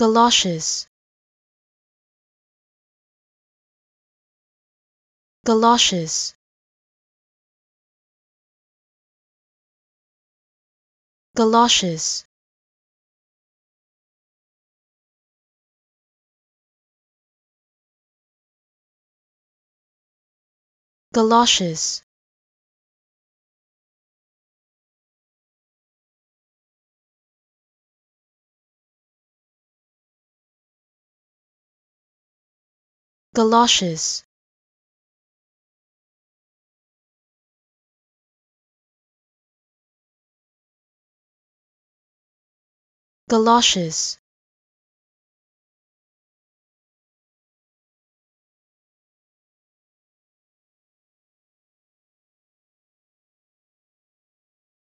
Galoshes Galoshes Galoshes Galoshes galoshes galoshes